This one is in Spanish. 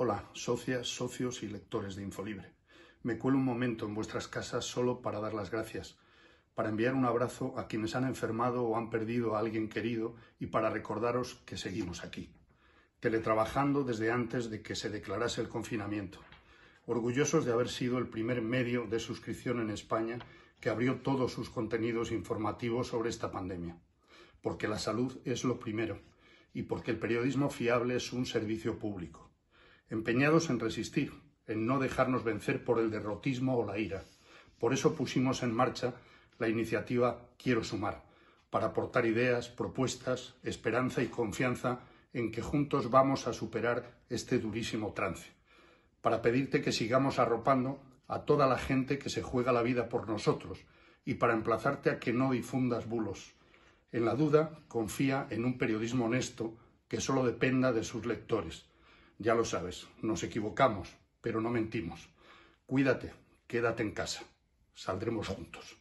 Hola, socias, socios y lectores de Infolibre. Me cuelo un momento en vuestras casas solo para dar las gracias, para enviar un abrazo a quienes han enfermado o han perdido a alguien querido y para recordaros que seguimos aquí, teletrabajando desde antes de que se declarase el confinamiento, orgullosos de haber sido el primer medio de suscripción en España que abrió todos sus contenidos informativos sobre esta pandemia, porque la salud es lo primero y porque el periodismo fiable es un servicio público empeñados en resistir, en no dejarnos vencer por el derrotismo o la ira. Por eso pusimos en marcha la iniciativa Quiero Sumar, para aportar ideas, propuestas, esperanza y confianza en que juntos vamos a superar este durísimo trance, para pedirte que sigamos arropando a toda la gente que se juega la vida por nosotros y para emplazarte a que no difundas bulos. En la duda, confía en un periodismo honesto que solo dependa de sus lectores ya lo sabes, nos equivocamos, pero no mentimos. Cuídate, quédate en casa. Saldremos juntos.